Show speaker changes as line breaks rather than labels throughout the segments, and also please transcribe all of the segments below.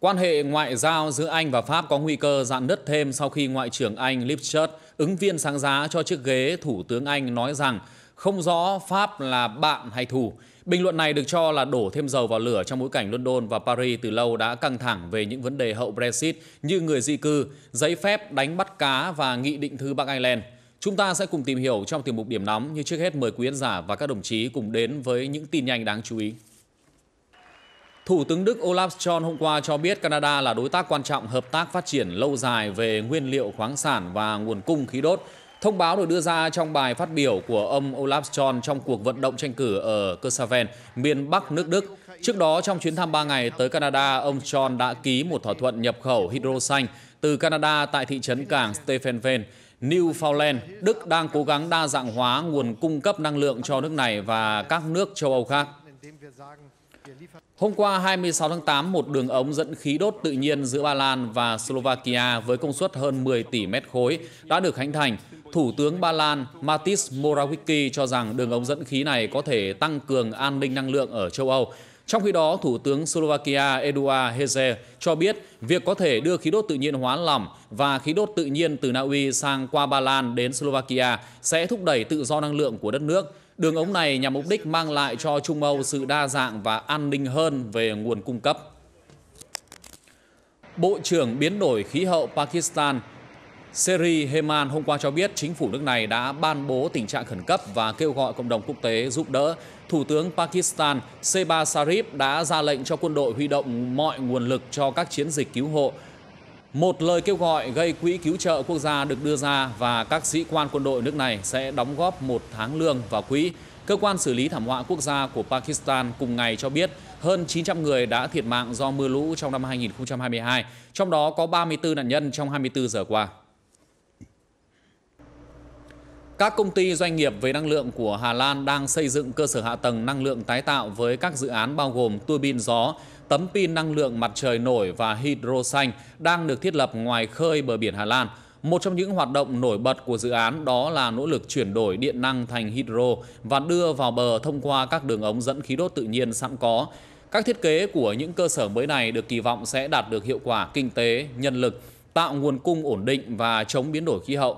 Quan hệ ngoại giao giữa Anh và Pháp có nguy cơ dạn nứt thêm sau khi Ngoại trưởng Anh Liz Truss, ứng viên sáng giá cho chiếc ghế Thủ tướng Anh nói rằng không rõ Pháp là bạn hay thù. Bình luận này được cho là đổ thêm dầu vào lửa trong bối cảnh London và Paris từ lâu đã căng thẳng về những vấn đề hậu Brexit như người di cư, giấy phép đánh bắt cá và nghị định thư Bắc Ireland. Chúng ta sẽ cùng tìm hiểu trong tiểu mục điểm nóng như trước hết mời quý khán giả và các đồng chí cùng đến với những tin nhanh đáng chú ý. Thủ tướng Đức Olaf Scholz hôm qua cho biết Canada là đối tác quan trọng hợp tác phát triển lâu dài về nguyên liệu khoáng sản và nguồn cung khí đốt. Thông báo được đưa ra trong bài phát biểu của ông Olaf Scholz trong cuộc vận động tranh cử ở Kosovo, miền Bắc nước Đức. Trước đó, trong chuyến thăm 3 ngày tới Canada, ông Scholz đã ký một thỏa thuận nhập khẩu hydro xanh từ Canada tại thị trấn cảng Stephenville. Newfoundland, Đức đang cố gắng đa dạng hóa nguồn cung cấp năng lượng cho nước này và các nước châu Âu khác. Hôm qua 26 tháng 8, một đường ống dẫn khí đốt tự nhiên giữa Ba Lan và Slovakia với công suất hơn 10 tỷ mét khối đã được khánh thành. Thủ tướng Ba Lan Mateusz Morawiecki cho rằng đường ống dẫn khí này có thể tăng cường an ninh năng lượng ở châu Âu. Trong khi đó, Thủ tướng Slovakia Eduard Heger cho biết việc có thể đưa khí đốt tự nhiên hóa lỏng và khí đốt tự nhiên từ Na Uy sang qua Ba Lan đến Slovakia sẽ thúc đẩy tự do năng lượng của đất nước. Đường ống này nhằm mục đích mang lại cho Trung Âu sự đa dạng và an ninh hơn về nguồn cung cấp. Bộ trưởng Biến đổi Khí hậu Pakistan Seri Heman hôm qua cho biết chính phủ nước này đã ban bố tình trạng khẩn cấp và kêu gọi cộng đồng quốc tế giúp đỡ. Thủ tướng Pakistan Shehbaz Sharif đã ra lệnh cho quân đội huy động mọi nguồn lực cho các chiến dịch cứu hộ một lời kêu gọi gây quỹ cứu trợ quốc gia được đưa ra và các sĩ quan quân đội nước này sẽ đóng góp một tháng lương vào quỹ. Cơ quan xử lý thảm họa quốc gia của Pakistan cùng ngày cho biết hơn 900 người đã thiệt mạng do mưa lũ trong năm 2022, trong đó có 34 nạn nhân trong 24 giờ qua. Các công ty doanh nghiệp về năng lượng của Hà Lan đang xây dựng cơ sở hạ tầng năng lượng tái tạo với các dự án bao gồm tua bin gió, tấm pin năng lượng mặt trời nổi và hydro xanh đang được thiết lập ngoài khơi bờ biển Hà Lan. Một trong những hoạt động nổi bật của dự án đó là nỗ lực chuyển đổi điện năng thành hydro và đưa vào bờ thông qua các đường ống dẫn khí đốt tự nhiên sẵn có. Các thiết kế của những cơ sở mới này được kỳ vọng sẽ đạt được hiệu quả kinh tế, nhân lực, tạo nguồn cung ổn định và chống biến đổi khí hậu.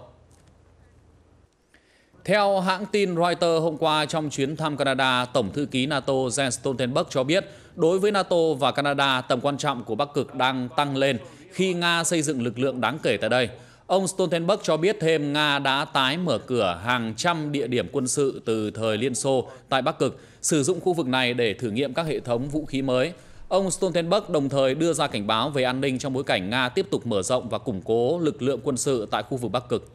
Theo hãng tin Reuters hôm qua trong chuyến thăm Canada, Tổng thư ký NATO Jens Stoltenberg cho biết đối với NATO và Canada tầm quan trọng của Bắc Cực đang tăng lên khi Nga xây dựng lực lượng đáng kể tại đây. Ông Stoltenberg cho biết thêm Nga đã tái mở cửa hàng trăm địa điểm quân sự từ thời Liên Xô tại Bắc Cực, sử dụng khu vực này để thử nghiệm các hệ thống vũ khí mới. Ông Stoltenberg đồng thời đưa ra cảnh báo về an ninh trong bối cảnh Nga tiếp tục mở rộng và củng cố lực lượng quân sự tại khu vực Bắc Cực.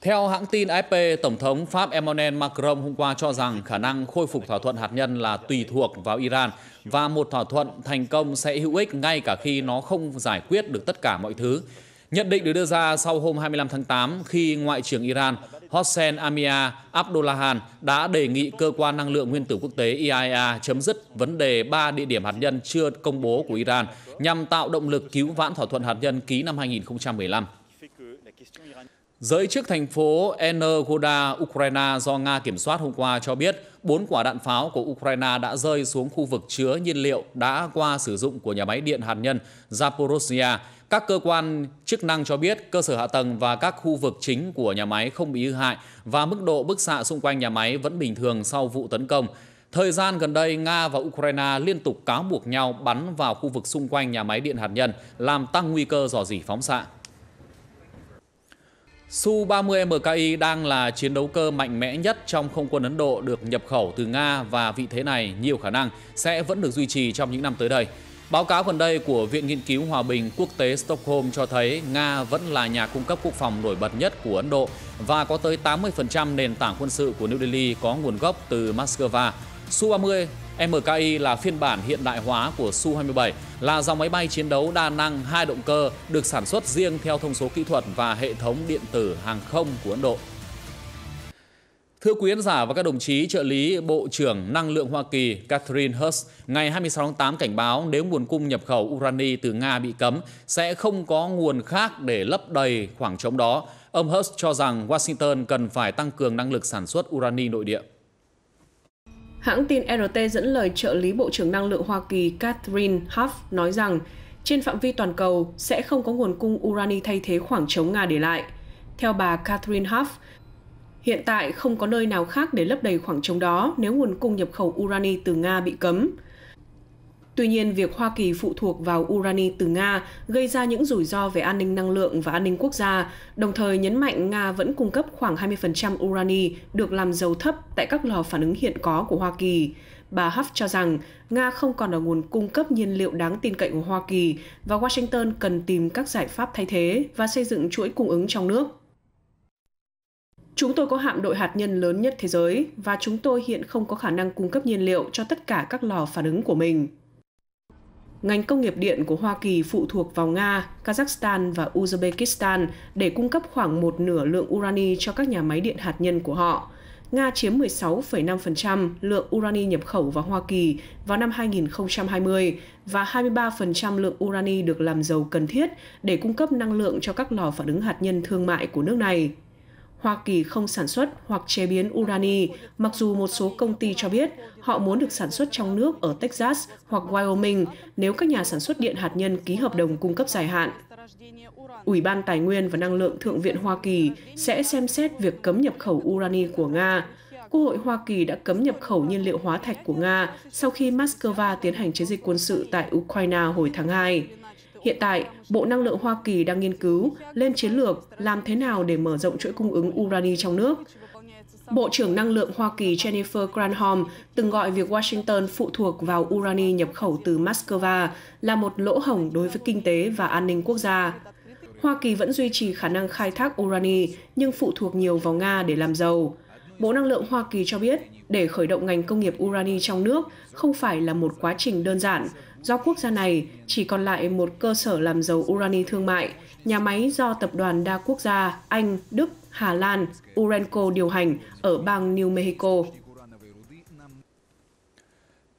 Theo hãng tin AFP, Tổng thống Pháp Emmanuel Macron hôm qua cho rằng khả năng khôi phục thỏa thuận hạt nhân là tùy thuộc vào Iran và một thỏa thuận thành công sẽ hữu ích ngay cả khi nó không giải quyết được tất cả mọi thứ. Nhận định được đưa ra sau hôm 25 tháng 8 khi Ngoại trưởng Iran Hossein Amir Abdullahan đã đề nghị Cơ quan Năng lượng Nguyên tử Quốc tế IAEA e chấm dứt vấn đề 3 địa điểm hạt nhân chưa công bố của Iran nhằm tạo động lực cứu vãn thỏa thuận hạt nhân ký năm 2015. Giới chức thành phố Energoda, Ukraine do Nga kiểm soát hôm qua cho biết bốn quả đạn pháo của Ukraine đã rơi xuống khu vực chứa nhiên liệu đã qua sử dụng của nhà máy điện hạt nhân Zaporozhye. Các cơ quan chức năng cho biết cơ sở hạ tầng và các khu vực chính của nhà máy không bị hư hại và mức độ bức xạ xung quanh nhà máy vẫn bình thường sau vụ tấn công. Thời gian gần đây, Nga và Ukraine liên tục cáo buộc nhau bắn vào khu vực xung quanh nhà máy điện hạt nhân, làm tăng nguy cơ dò dỉ phóng xạ. Su-30 MKI đang là chiến đấu cơ mạnh mẽ nhất trong không quân Ấn Độ được nhập khẩu từ Nga và vị thế này nhiều khả năng sẽ vẫn được duy trì trong những năm tới đây. Báo cáo gần đây của Viện Nghiên cứu Hòa bình Quốc tế Stockholm cho thấy Nga vẫn là nhà cung cấp quốc phòng nổi bật nhất của Ấn Độ và có tới 80% nền tảng quân sự của New Delhi có nguồn gốc từ Moscow. Su-30 MKI là phiên bản hiện đại hóa của Su-27, là dòng máy bay chiến đấu đa năng hai động cơ được sản xuất riêng theo thông số kỹ thuật và hệ thống điện tử hàng không của Ấn Độ. Thưa quý khán giả và các đồng chí trợ lý Bộ trưởng Năng lượng Hoa Kỳ Catherine Hurst ngày 26 tháng 8 cảnh báo nếu nguồn cung nhập khẩu urani từ Nga bị cấm sẽ không có nguồn khác để lấp đầy khoảng trống đó. Ông Hurst cho rằng Washington cần phải tăng cường năng lực sản xuất urani nội địa.
Hãng tin e RT dẫn lời trợ lý Bộ trưởng Năng lượng Hoa Kỳ Catherine Huff nói rằng trên phạm vi toàn cầu sẽ không có nguồn cung urani thay thế khoảng trống Nga để lại. Theo bà Catherine Huff, hiện tại không có nơi nào khác để lấp đầy khoảng trống đó nếu nguồn cung nhập khẩu urani từ Nga bị cấm. Tuy nhiên, việc Hoa Kỳ phụ thuộc vào urani từ Nga gây ra những rủi ro về an ninh năng lượng và an ninh quốc gia, đồng thời nhấn mạnh Nga vẫn cung cấp khoảng 20% urani được làm dầu thấp tại các lò phản ứng hiện có của Hoa Kỳ. Bà Huff cho rằng Nga không còn là nguồn cung cấp nhiên liệu đáng tin cậy của Hoa Kỳ và Washington cần tìm các giải pháp thay thế và xây dựng chuỗi cung ứng trong nước. Chúng tôi có hạm đội hạt nhân lớn nhất thế giới và chúng tôi hiện không có khả năng cung cấp nhiên liệu cho tất cả các lò phản ứng của mình, Ngành công nghiệp điện của Hoa Kỳ phụ thuộc vào Nga, Kazakhstan và Uzbekistan để cung cấp khoảng một nửa lượng urani cho các nhà máy điện hạt nhân của họ. Nga chiếm 16,5% lượng urani nhập khẩu vào Hoa Kỳ vào năm 2020 và 23% lượng urani được làm giàu cần thiết để cung cấp năng lượng cho các lò phản ứng hạt nhân thương mại của nước này. Hoa Kỳ không sản xuất hoặc chế biến urani, mặc dù một số công ty cho biết họ muốn được sản xuất trong nước ở Texas hoặc Wyoming nếu các nhà sản xuất điện hạt nhân ký hợp đồng cung cấp dài hạn. Ủy ban Tài nguyên và Năng lượng Thượng viện Hoa Kỳ sẽ xem xét việc cấm nhập khẩu urani của Nga. Quốc hội Hoa Kỳ đã cấm nhập khẩu nhiên liệu hóa thạch của Nga sau khi Moscow tiến hành chiến dịch quân sự tại Ukraine hồi tháng 2. Hiện tại, Bộ Năng lượng Hoa Kỳ đang nghiên cứu lên chiến lược làm thế nào để mở rộng chuỗi cung ứng urani trong nước. Bộ trưởng Năng lượng Hoa Kỳ Jennifer Granholm từng gọi việc Washington phụ thuộc vào urani nhập khẩu từ Moscow là một lỗ hổng đối với kinh tế và an ninh quốc gia. Hoa Kỳ vẫn duy trì khả năng khai thác urani nhưng phụ thuộc nhiều vào Nga để làm giàu. Bộ Năng lượng Hoa Kỳ cho biết, để khởi động ngành công nghiệp urani trong nước không phải là một quá trình đơn giản, do quốc gia này chỉ còn lại một cơ sở làm dầu urani thương mại, nhà máy do tập đoàn đa quốc gia Anh, Đức, Hà Lan, Urenco điều hành ở bang New Mexico.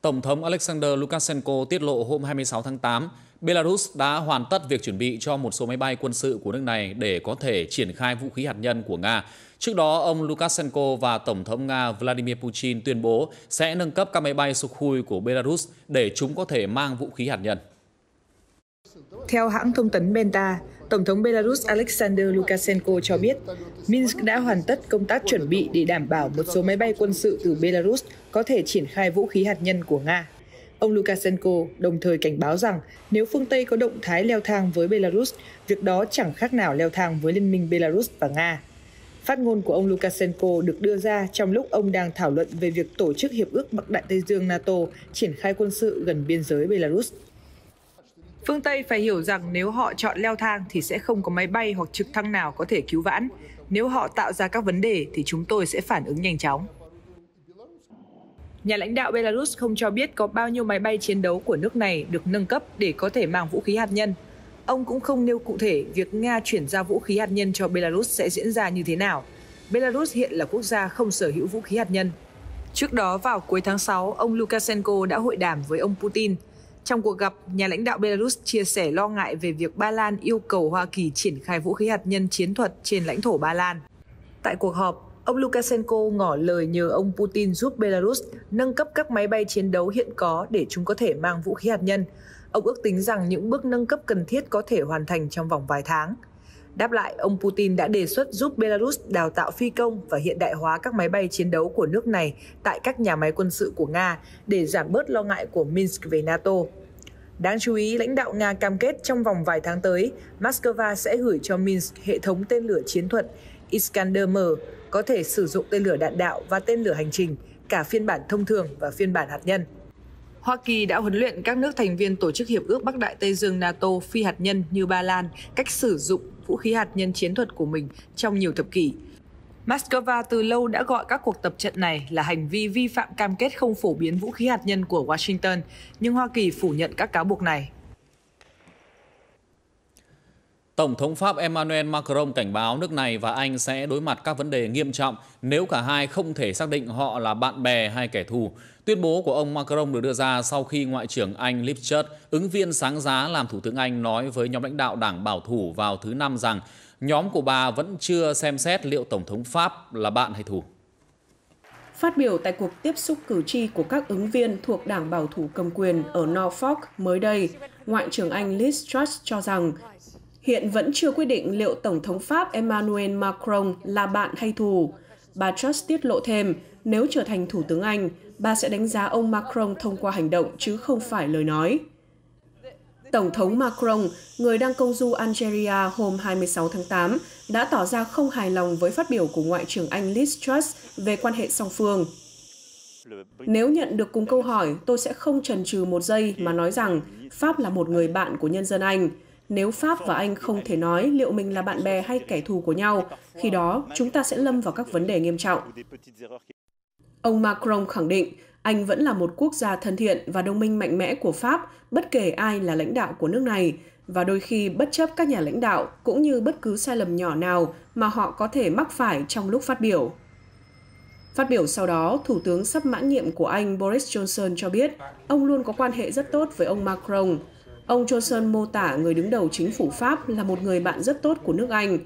Tổng thống Alexander Lukashenko tiết lộ hôm 26 tháng 8 Belarus đã hoàn tất việc chuẩn bị cho một số máy bay quân sự của nước này để có thể triển khai vũ khí hạt nhân của Nga. Trước đó, ông Lukashenko và Tổng thống Nga Vladimir Putin tuyên bố sẽ nâng cấp các máy bay Sukhoi của Belarus để chúng có thể mang vũ khí hạt nhân.
Theo hãng thông tấn Benta, Tổng thống Belarus Alexander Lukashenko cho biết Minsk đã hoàn tất công tác chuẩn bị để đảm bảo một số máy bay quân sự từ Belarus có thể triển khai vũ khí hạt nhân của Nga. Ông Lukashenko đồng thời cảnh báo rằng nếu phương Tây có động thái leo thang với Belarus, việc đó chẳng khác nào leo thang với Liên minh Belarus và Nga. Phát ngôn của ông Lukashenko được đưa ra trong lúc ông đang thảo luận về việc tổ chức Hiệp ước Bắc Đại Tây Dương NATO triển khai quân sự gần biên giới Belarus. Phương Tây phải hiểu rằng nếu họ chọn leo thang thì sẽ không có máy bay hoặc trực thăng nào có thể cứu vãn. Nếu họ tạo ra các vấn đề thì chúng tôi sẽ phản ứng nhanh chóng. Nhà lãnh đạo Belarus không cho biết có bao nhiêu máy bay chiến đấu của nước này được nâng cấp để có thể mang vũ khí hạt nhân. Ông cũng không nêu cụ thể việc Nga chuyển giao vũ khí hạt nhân cho Belarus sẽ diễn ra như thế nào. Belarus hiện là quốc gia không sở hữu vũ khí hạt nhân. Trước đó vào cuối tháng 6, ông Lukashenko đã hội đàm với ông Putin. Trong cuộc gặp, nhà lãnh đạo Belarus chia sẻ lo ngại về việc Ba Lan yêu cầu Hoa Kỳ triển khai vũ khí hạt nhân chiến thuật trên lãnh thổ Ba Lan. Tại cuộc họp, Ông Lukashenko ngỏ lời nhờ ông Putin giúp Belarus nâng cấp các máy bay chiến đấu hiện có để chúng có thể mang vũ khí hạt nhân. Ông ước tính rằng những bước nâng cấp cần thiết có thể hoàn thành trong vòng vài tháng. Đáp lại, ông Putin đã đề xuất giúp Belarus đào tạo phi công và hiện đại hóa các máy bay chiến đấu của nước này tại các nhà máy quân sự của Nga để giảm bớt lo ngại của Minsk về NATO. Đáng chú ý, lãnh đạo Nga cam kết trong vòng vài tháng tới, Moscow sẽ gửi cho Minsk hệ thống tên lửa chiến thuật Iskander M có thể sử dụng tên lửa đạn đạo và tên lửa hành trình, cả phiên bản thông thường và phiên bản hạt nhân. Hoa Kỳ đã huấn luyện các nước thành viên Tổ chức Hiệp ước Bắc Đại Tây Dương NATO phi hạt nhân như Ba Lan cách sử dụng vũ khí hạt nhân chiến thuật của mình trong nhiều thập kỷ. Moscow từ lâu đã gọi các cuộc tập trận này là hành vi vi phạm cam kết không phổ biến vũ khí hạt nhân của Washington, nhưng Hoa Kỳ phủ nhận các cáo buộc này.
Tổng thống Pháp Emmanuel Macron cảnh báo nước này và Anh sẽ đối mặt các vấn đề nghiêm trọng nếu cả hai không thể xác định họ là bạn bè hay kẻ thù. Tuyên bố của ông Macron được đưa ra sau khi Ngoại trưởng Anh Liz Truss, ứng viên sáng giá làm Thủ tướng Anh nói với nhóm lãnh đạo đảng bảo thủ vào thứ Năm rằng nhóm của bà vẫn chưa xem xét liệu Tổng thống Pháp là bạn hay thù.
Phát biểu tại cuộc tiếp xúc cử tri của các ứng viên thuộc đảng bảo thủ cầm quyền ở Norfolk mới đây, Ngoại trưởng Anh Liz Truss cho rằng hiện vẫn chưa quyết định liệu Tổng thống Pháp Emmanuel Macron là bạn hay thù. Bà Truss tiết lộ thêm, nếu trở thành Thủ tướng Anh, bà sẽ đánh giá ông Macron thông qua hành động chứ không phải lời nói. Tổng thống Macron, người đang công du Algeria hôm 26 tháng 8, đã tỏ ra không hài lòng với phát biểu của Ngoại trưởng Anh Liz Truss về quan hệ song phương. Nếu nhận được cùng câu hỏi, tôi sẽ không chần chừ một giây mà nói rằng Pháp là một người bạn của nhân dân Anh nếu Pháp và Anh không thể nói liệu mình là bạn bè hay kẻ thù của nhau, khi đó chúng ta sẽ lâm vào các vấn đề nghiêm trọng. Ông Macron khẳng định Anh vẫn là một quốc gia thân thiện và đồng minh mạnh mẽ của Pháp, bất kể ai là lãnh đạo của nước này, và đôi khi bất chấp các nhà lãnh đạo cũng như bất cứ sai lầm nhỏ nào mà họ có thể mắc phải trong lúc phát biểu. Phát biểu sau đó, Thủ tướng sắp mãn nhiệm của Anh Boris Johnson cho biết ông luôn có quan hệ rất tốt với ông Macron Ông Johnson mô tả người đứng đầu chính phủ Pháp là một người bạn rất tốt của nước Anh.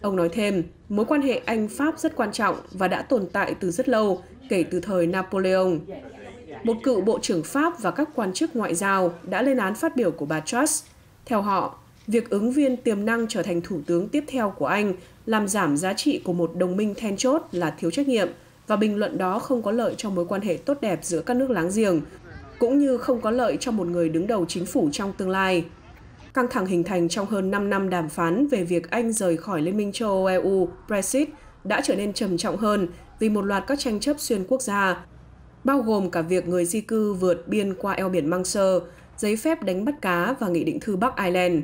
Ông nói thêm, mối quan hệ Anh-Pháp rất quan trọng và đã tồn tại từ rất lâu, kể từ thời Napoleon. Một cựu bộ trưởng Pháp và các quan chức ngoại giao đã lên án phát biểu của bà Truss. Theo họ, việc ứng viên tiềm năng trở thành thủ tướng tiếp theo của Anh làm giảm giá trị của một đồng minh then chốt là thiếu trách nhiệm và bình luận đó không có lợi cho mối quan hệ tốt đẹp giữa các nước láng giềng, cũng như không có lợi cho một người đứng đầu chính phủ trong tương lai. Căng thẳng hình thành trong hơn 5 năm đàm phán về việc Anh rời khỏi Liên minh châu Âu EU Brexit đã trở nên trầm trọng hơn vì một loạt các tranh chấp xuyên quốc gia, bao gồm cả việc người di cư vượt biên qua eo biển Manchester, giấy phép đánh bắt cá và nghị định thư Bắc Ireland.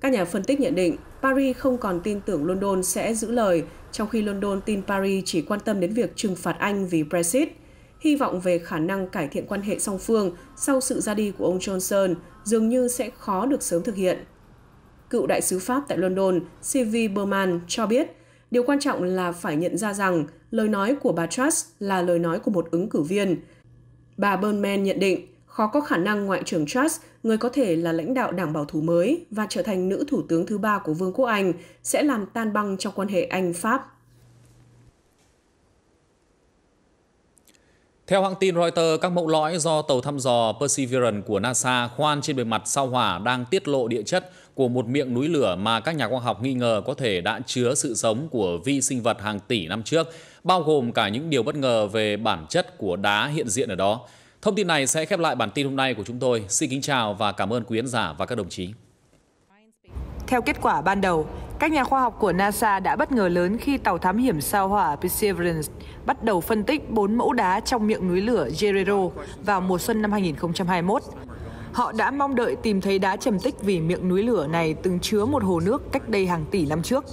Các nhà phân tích nhận định Paris không còn tin tưởng London sẽ giữ lời, trong khi London tin Paris chỉ quan tâm đến việc trừng phạt Anh vì Brexit – hy vọng về khả năng cải thiện quan hệ song phương sau sự ra đi của ông Johnson dường như sẽ khó được sớm thực hiện. Cựu đại sứ Pháp tại London, Sylvie Berman cho biết, điều quan trọng là phải nhận ra rằng lời nói của bà Truss là lời nói của một ứng cử viên. Bà Berman nhận định, khó có khả năng Ngoại trưởng Truss, người có thể là lãnh đạo đảng bảo thủ mới và trở thành nữ thủ tướng thứ ba của Vương quốc Anh, sẽ làm tan băng trong quan hệ Anh-Pháp
Theo hãng tin Reuters, các mẫu lõi do tàu thăm dò Perseverance của NASA khoan trên bề mặt sao hỏa đang tiết lộ địa chất của một miệng núi lửa mà các nhà khoa học nghi ngờ có thể đã chứa sự sống của vi sinh vật hàng tỷ năm trước, bao gồm cả những điều bất ngờ về bản chất của đá hiện diện ở đó. Thông tin này sẽ khép lại bản tin hôm nay của chúng tôi. Xin kính chào và cảm ơn quý khán giả và các đồng chí.
Theo kết quả ban đầu, các nhà khoa học của NASA đã bất ngờ lớn khi tàu thám hiểm sao hỏa Perseverance bắt đầu phân tích bốn mẫu đá trong miệng núi lửa Guerrero vào mùa xuân năm 2021. Họ đã mong đợi tìm thấy đá trầm tích vì miệng núi lửa này từng chứa một hồ nước cách đây hàng tỷ năm trước.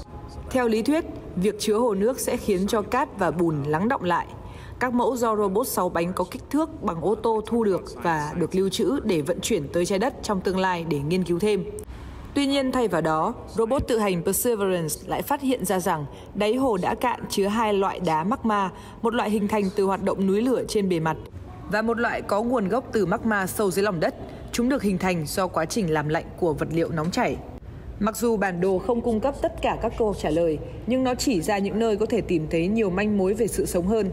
Theo lý thuyết, việc chứa hồ nước sẽ khiến cho cát và bùn lắng động lại. Các mẫu do robot 6 bánh có kích thước bằng ô tô thu được và được lưu trữ để vận chuyển tới trái đất trong tương lai để nghiên cứu thêm. Tuy nhiên thay vào đó, robot tự hành Perseverance lại phát hiện ra rằng đáy hồ đã cạn chứa hai loại đá magma, một loại hình thành từ hoạt động núi lửa trên bề mặt và một loại có nguồn gốc từ magma sâu dưới lòng đất. Chúng được hình thành do quá trình làm lạnh của vật liệu nóng chảy. Mặc dù bản đồ không cung cấp tất cả các câu trả lời, nhưng nó chỉ ra những nơi có thể tìm thấy nhiều manh mối về sự sống hơn.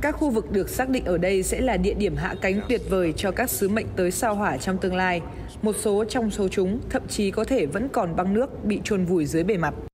Các khu vực được xác định ở đây sẽ là địa điểm hạ cánh tuyệt vời cho các sứ mệnh tới sao hỏa trong tương lai. Một số trong số chúng thậm chí có thể vẫn còn băng nước bị chôn vùi dưới bề mặt.